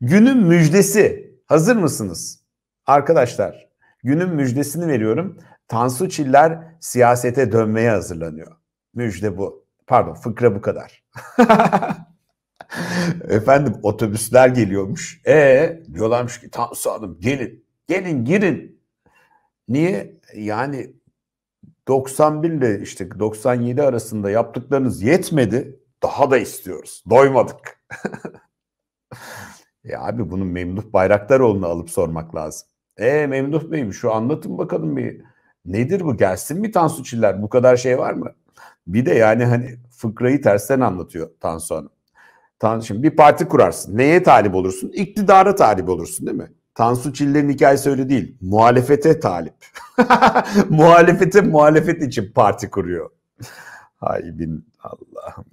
Günün müjdesi. Hazır mısınız? Arkadaşlar günün müjdesini veriyorum. Tansu Çiller siyasete dönmeye hazırlanıyor. Müjde bu. Pardon fıkra bu kadar. Efendim otobüsler geliyormuş. E diyorlarmış ki Tansu Hanım gelin. Gelin girin. Niye? Yani 91 ile işte 97 arasında yaptıklarınız yetmedi. Daha da istiyoruz. Doymadık. E abi bunu Memduh Bayraktaroğlu'na alıp sormak lazım. E Memduh Bey'im şu anlatın bakalım bir nedir bu gelsin mi Tansu Çiller bu kadar şey var mı? Bir de yani hani fıkrayı tersten anlatıyor Tansu Hanım. Tansu, şimdi bir parti kurarsın. Neye talip olursun? İktidara talip olursun değil mi? Tansu Çiller'in hikayesi öyle değil. Muhalefete talip. muhalefete muhalefet için parti kuruyor. Hay bin Allah'ım